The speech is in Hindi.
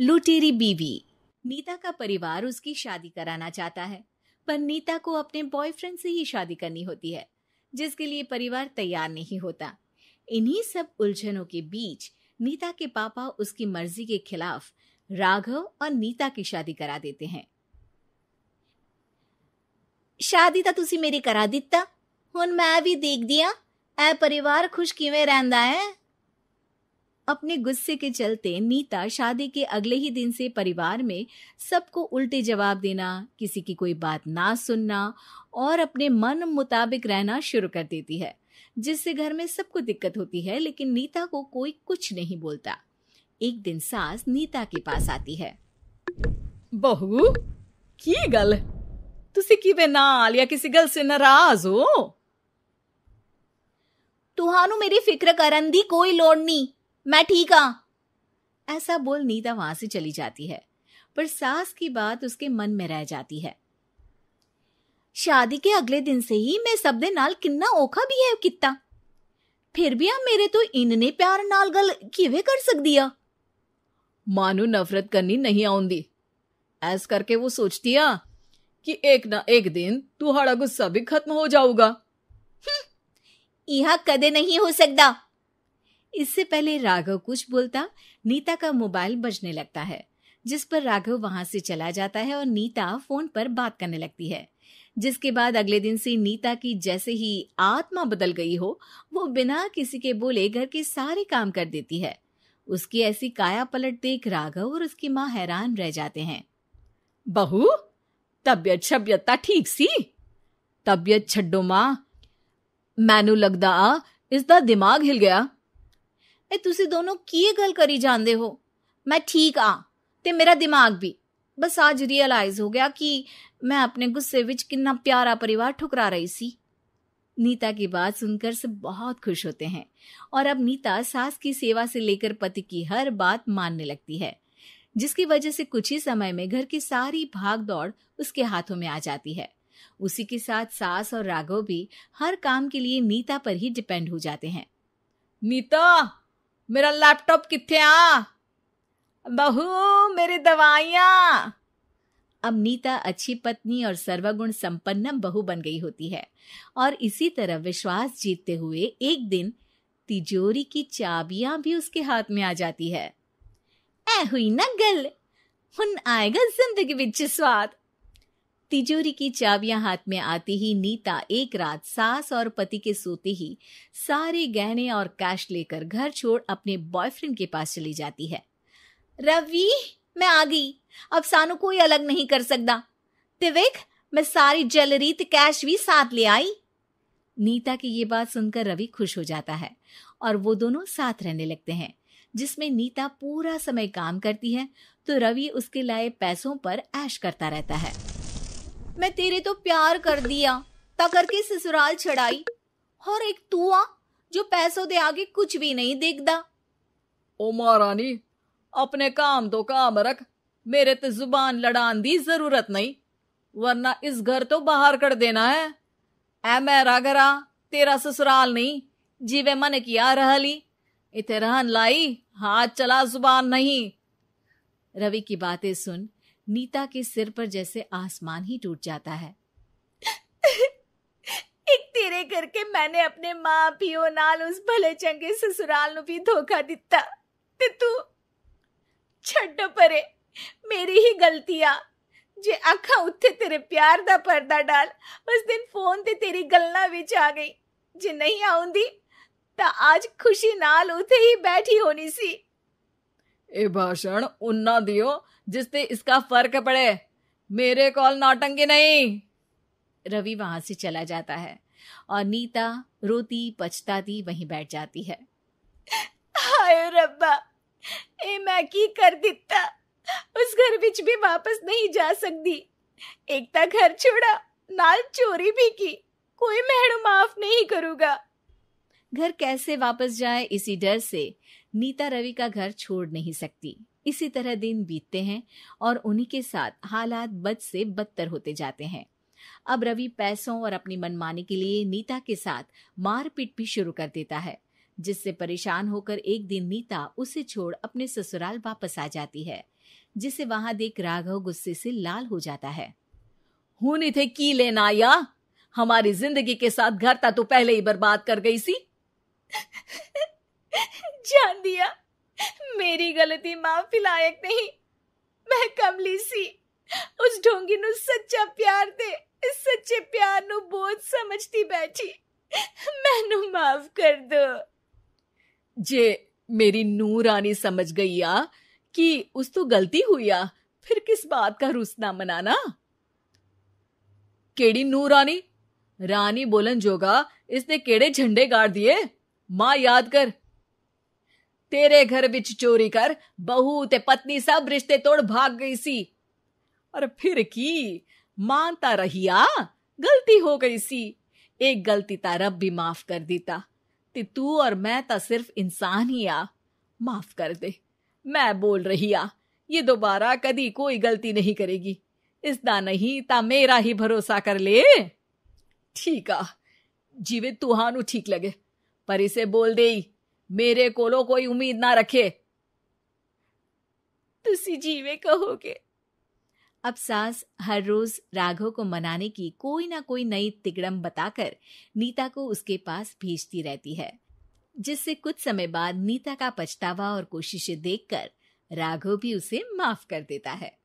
लुटेरी बीवी नीता का परिवार उसकी शादी कराना चाहता है पर नीता को अपने बॉयफ्रेंड से ही शादी करनी होती है जिसके लिए परिवार तैयार नहीं होता इन्हीं सब उलझनों के बीच नीता के पापा उसकी मर्जी के खिलाफ राघव और नीता की शादी करा देते हैं शादी तो तुसी मेरी करा दिता ਹੁਣ मैं भी देख दिया ਇਹ परिवार खुश ਕਿਵੇਂ ਰਹਿੰਦਾ है अपने गुस्से के चलते नीता शादी के अगले ही दिन से परिवार में सबको उल्टे जवाब देना किसी की कोई बात ना सुनना और अपने मन मुताबिक रहना शुरू कर देती है जिससे घर में सबको दिक्कत होती है लेकिन नीता को कोई कुछ नहीं बोलता एक दिन सास नीता के पास आती है बहू की गल तुसी किवे नाल या किसी गल से नाराज हो तुहानू मेरी फिक्र करन दी कोई लोड़ नहीं मैं ठीक हाँ ऐसा बोल नीता वहां से चली जाती है पर सास की बात उसके मन में रह जाती है शादी के अगले दिन से ही मैं सब दे नाल किन्ना भी है कितना फिर भी आप मेरे तो इनने प्यार नाल गल किवें कर सक दिया मानू नफरत करनी नहीं आउंदी ऐस करके वो सोचती है कि एक ना एक दिन तुहाड़ा गुस्सा भी खत्म हो जाऊगा यह कदे नहीं हो सकता इससे पहले राघव कुछ बोलता नीता का मोबाइल बजने लगता है जिस पर राघव वहां से चला जाता है और नीता फोन पर बात करने लगती है जिसके बाद अगले दिन से नीता की जैसे ही आत्मा बदल गई हो वो बिना किसी के बोले घर के सारे काम कर देती है उसकी ऐसी काया पलट देख राघव और उसकी माँ हैरान रह जाते हैं बहू तबियत छबियत ठीक सी तबियत छड्डो माँ मैनू लगदा इसका दिमाग हिल गया ਇਹ ਤੁਸੀਂ ਦੋਨੋਂ ਕੀ ਗੱਲ ਕਰੀ ਜਾਂਦੇ ਹੋ ਮੈਂ ਠੀਕ ਆ ਤੇ ਮੇਰਾ ਦਿਮਾਗ ਵੀ ਬਸ ਅੱਜ ਰਿਅਲਾਈਜ਼ ਹੋ ਗਿਆ ਕਿ ਮੈਂ ਆਪਣੇ ਗੁੱਸੇ ਵਿੱਚ ਕਿੰਨਾ ਪਿਆਰਾ ਪਰਿਵਾਰ ਠੁਕਰਾ ਰਹੀ ਸੀ नीता की बात सुनकर सब बहुत खुश होते हैं और अब नीता सास की सेवा से लेकर पति की हर बात मानने लगती है जिसकी वजह से कुछ ही समय में घर की सारी भाग दौड़ उसके हाथों में आ जाती है उसी के साथ सास और राघव भी हर काम के लिए नीता पर ही डिपेंड हो जाते हैं नीता मेरा लैपटॉप कितने आ बहू मेरी दवाइयाँ अब नीता अच्छी पत्नी और सर्वगुण संपन्न बहू बन गई होती है और इसी तरह विश्वास जीतते हुए एक दिन तिजोरी की चाबियां भी उसके हाथ में आ जाती है ऐ हुई ना गल हुन आएगा जिंदगी विच स्वाद तिजोरी की चाबियां हाथ में आती ही नीता एक रात सास और पति के सोते ही सारे गहने और कैश लेकर घर छोड़ अपने बॉयफ्रेंड के पास चली जाती है रवि मैं आ गई अब सानू कोई अलग नहीं कर सकता तिविक मैं सारी ज्वेलरी कैश भी साथ ले आई नीता की ये बात सुनकर रवि खुश हो जाता है और वो दोनों साथ रहने लगते हैं जिसमें नीता पूरा समय काम करती है तो रवि उसके लाए पैसों पर ऐश करता रहता है मैं तेरे तो प्यार कर दिया ता करके ससुराल छड़ाई और एक तू आ जो पैसों दे आगे कुछ भी नहीं देखदा ओ महारानी अपने काम तो काम रख मेरे तो जुबान लड़ान दी जरूरत नहीं वरना इस घर तो बाहर कर देना है ऐ मेरा घरा तेरा ससुराल नहीं जीवे मन किया रहली इतने रहन लाई हाथ चला जुबान नहीं रवि की बातें सुन नीता के सिर पर जैसे आसमान ही टूट जाता है एक तेरे करके मैंने अपने माँ पियो नाल उस भले चंगे ससुराल ਨੂੰ ਵੀ ਧੋਖਾ ਦਿੱਤਾ ਤੇ ਤੂੰ ਛੱਡ ਪਰੇ ਮੇਰੀ ਹੀ ਗਲਤੀ ਆ ਜੇ ਅੱਖਾਂ ਉੱਤੇ ਤੇਰੇ ਪਿਆਰ ਦਾ ਪਰਦਾ ਡਾਲ ਉਸ ਦਿਨ ਫੋਨ ਤੇ ਤੇਰੀ ਗੱਲਾਂ ਵਿੱਚ ਆ ਗਈ ਜੇ ਨਹੀਂ ਆਉਂਦੀ ਤਾਂ ਅੱਜ ਖੁਸ਼ੀ ਨਾਲ ਉਥੇ ਹੀ ਬੈਠੀ ਹੋਣੀ ਸੀ ਇਹ ਭਾਸ਼ਣ ਉਹਨਾਂ ਦਿਓ जिससे इसका फर्क पड़े मेरे कॉल नौटंगे नहीं रवि वहां से चला जाता है और नीता रोती पछताती वहीं बैठ जाती है हाय रब्बा ए मैं की कर दिता उस घर विच भी वापस नहीं जा सकती एकता घर छोड़ा नाल चोरी भी की कोई मैडम माफ नहीं करूंगा घर कैसे वापस जाए इसी डर से नीता रवि का घर छोड़ नहीं सकती इसी तरह दिन बीतते हैं और उन्हीं के साथ हालात बद से बदतर होते जाते हैं अब रवि पैसों और अपनी मनमानी के लिए नीता के साथ मारपीट भी शुरू कर देता है जिससे परेशान होकर एक दिन नीता उसे छोड़ अपने ससुराल वापस आ जाती है जिसे वहां देख राघव गुस्से से लाल हो जाता है हूं थे की लेना या हमारी जिंदगी के साथ घर था तो पहले ही बर्बाद कर गई सी जान दिया मेरी गलती माफी लायक नहीं मैं कमली सी उस ढोंगी नु सच्चा प्यार दे इस सच्चे प्यार नु बहुत समझती बैठी मैनु माफ कर दो जे मेरी नूरानी समझ गई आ कि उस तो गलती हुई आ फिर किस बात का रुसना मनाना केड़ी नूरानी रानी बोलन जोगा इसने केड़े झंडे गाड़ दिए मां याद कर तेरे घर ਵਿੱਚ चोरी कर बहू ਤੇ पत्नी सब रिश्ते तोड़ भाग गई सी और फिर की मानता रही आ गलती हो गई सी एक गलती ता रब भी माफ कर दीता ते तू और मैं ता सिर्फ इंसान ही आ माफ कर दे मैं बोल रही आ ये दोबारा कदी कोई गलती नहीं करेगी इस दा नहीं ता मेरा ही भरोसा कर ले ठीक आ जीवे तुहानू ठीक लगे पर इसे बोल देई मेरे कोलो कोई उम्मीद ना रखे तुसी जीवे कहोगे अब सास हर रोज राघव को मनाने की कोई ना कोई नई तिगड़म बताकर नीता को उसके पास भेजती रहती है जिससे कुछ समय बाद नीता का पछतावा और कोशिशें देखकर राघव भी उसे माफ कर देता है